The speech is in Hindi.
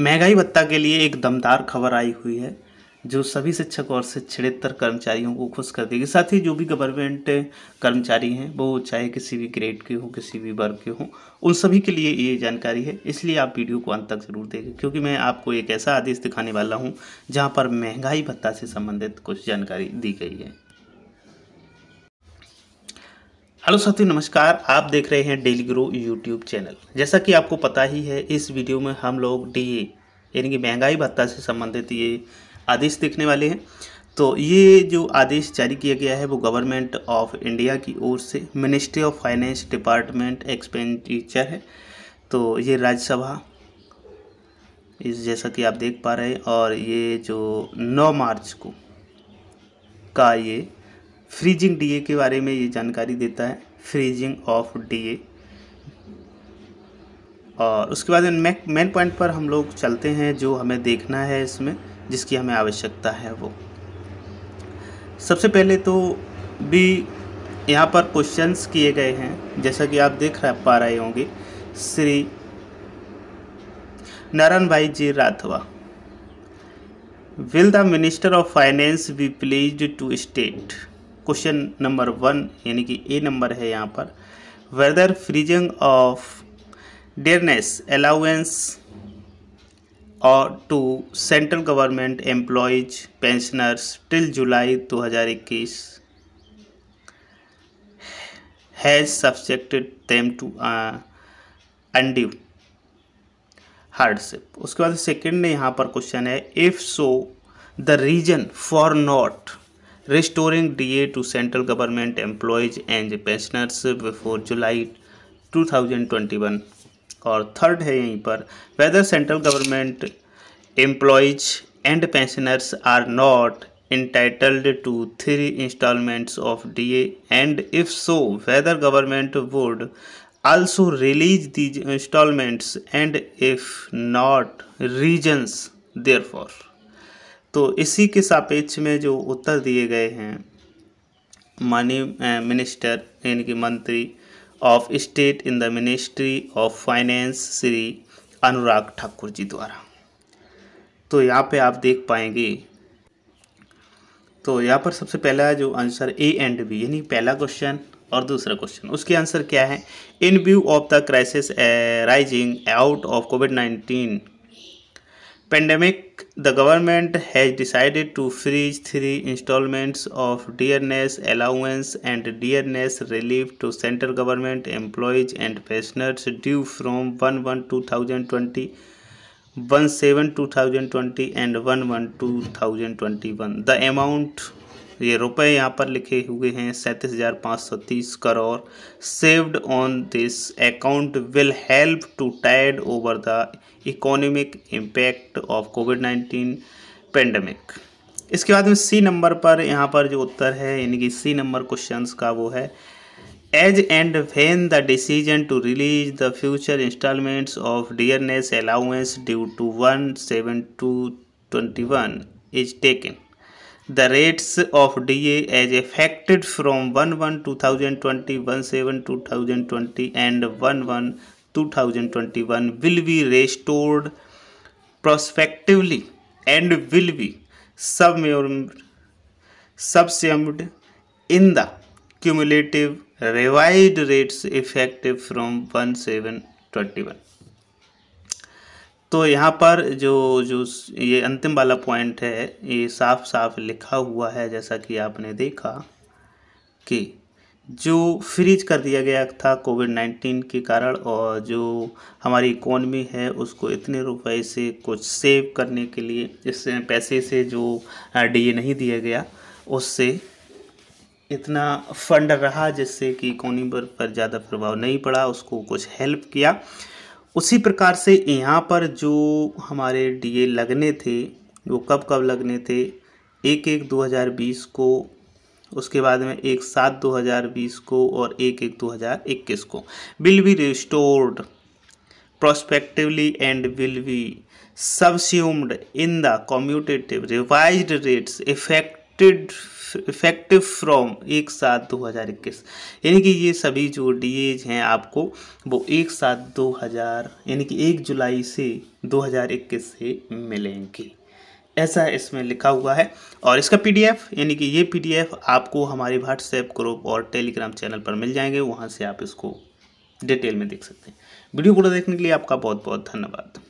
महंगाई भत्ता के लिए एक दमदार खबर आई हुई है जो सभी शिक्षक और शिक्षणेत्तर कर्मचारियों को खुश कर देगी साथ ही जो भी गवर्नमेंट कर्मचारी हैं वो चाहे किसी भी ग्रेड के हों किसी भी वर्ग के हों उन सभी के लिए ये जानकारी है इसलिए आप वीडियो को अंत तक ज़रूर देखें क्योंकि मैं आपको एक ऐसा आदेश दिखाने वाला हूँ जहाँ पर महंगाई भत्ता से संबंधित कुछ जानकारी दी गई है हेलो साथियों नमस्कार आप देख रहे हैं डेली ग्रो यूट्यूब चैनल जैसा कि आपको पता ही है इस वीडियो में हम लोग ए यानी कि महंगाई भत्ता से संबंधित ये आदेश देखने वाले हैं तो ये जो आदेश जारी किया गया है वो गवर्नमेंट ऑफ इंडिया की ओर से ministry of finance department expenditure है तो ये राज्यसभा इस जैसा कि आप देख पा रहे हैं और ये जो 9 मार्च को का ये फ्रीजिंग डीए के बारे में ये जानकारी देता है फ्रीजिंग ऑफ डीए और उसके बाद मेन पॉइंट पर हम लोग चलते हैं जो हमें देखना है इसमें जिसकी हमें आवश्यकता है वो सबसे पहले तो भी यहाँ पर क्वेश्चंस किए गए हैं जैसा कि आप देख रह पा रहे होंगे Shri Narayan bhai ji Rathwa will the minister of finance be please to state question number one यानी कि ए नंबर है यहाँ पर whether freezing of dearness allowance और to central government employees pensioners till July 2021 has subjected them to undue hardship उसके बाद सेकंड में यहाँ पर क्वेश्चन है if so the reason for not restoring D A to central government employees and pensioners before July to thousand twenty one और थर्ड है यहीं पर whether central government employees and pensioners are not entitled to three instalments of DA and if so whether government would also release these instalments and if not reasons therefor तो इसी के सापेक्ष में जो उत्तर दिए गए हैं मानी मिनिस्टर यानी कि मंत्री of state in the ministry of finance Shri Anurag Thakur ji द्वारा तो यहाँ पे आप देख पाएंगे तो यहाँ पर सबसे पहला जो आंसर ए एंड बी यानी पहला क्वेश्चन और दूसरा क्वेश्चन उसके आंसर क्या है in view of the crisis rising out of COVID nineteen pandemic the government has decided to freeze three installments of dearness allowance and dearness relief to central government employees and pensioners due from 1 1 2020 1 7 2020 and 1 1 2021 the amount ये रुपए यहाँ पर लिखे हुए हैं सैंतीस हज़ार पाँच सौ तीस crore saved on this account will help to tide over the economic impact of COVID nineteen pandemic इसके बाद में सी नंबर पर यहाँ पर जो उत्तर है यानी कि सी नंबर क्वेश्चन का वो है as and when the decision to release the future instalments of dearness allowance due to one seven two twenty one is taken the rates of DA as affected from 1 1 2020, 17 2020, and 1 1 2021 will be restored prospectively and will be subsumed in the cumulative revised rates effective from 1 7 21. तो यहाँ पर जो जो ये अंतिम वाला पॉइंट है ये साफ साफ लिखा हुआ है जैसा कि आपने देखा कि जो फ्रीज कर दिया गया था कोविड नाइन्टीन के कारण और जो हमारी इकोनमी है उसको इतने रुपए से कुछ सेव करने के लिए इस पैसे से जो डी नहीं दिया गया उससे इतना फंड रहा जिससे कि इकोनमी पर ज़्यादा प्रभाव नहीं पड़ा उसको कुछ हेल्प किया उसी प्रकार से यहाँ पर जो हमारे डीए लगने थे वो कब कब लगने थे एक एक 2020 को उसके बाद में एक सात 2020 को और एक एक 2021 को will be restored prospectively and will be subsumed in the cumulative revise rates effected effective from एक सात दो हज़ार इक्कीस यानी कि ये सभी जो डीएज हैं आपको वो एक सात दो हज़ार यानी कि एक जुलाई से दो हज़ार इक्कीस से मिलेंगे ऐसा इसमें लिखा हुआ है और इसका पीडीएफ यानी कि ये पीडीएफ आपको हमारे व्हाट्सएप ग्रुप और टेलीग्राम चैनल पर मिल जाएंगे वहाँ से आप इसको डिटेल में देख सकते हैं वीडियो पूरा देखने के लिए आपका बहुत बहुत धन्यवाद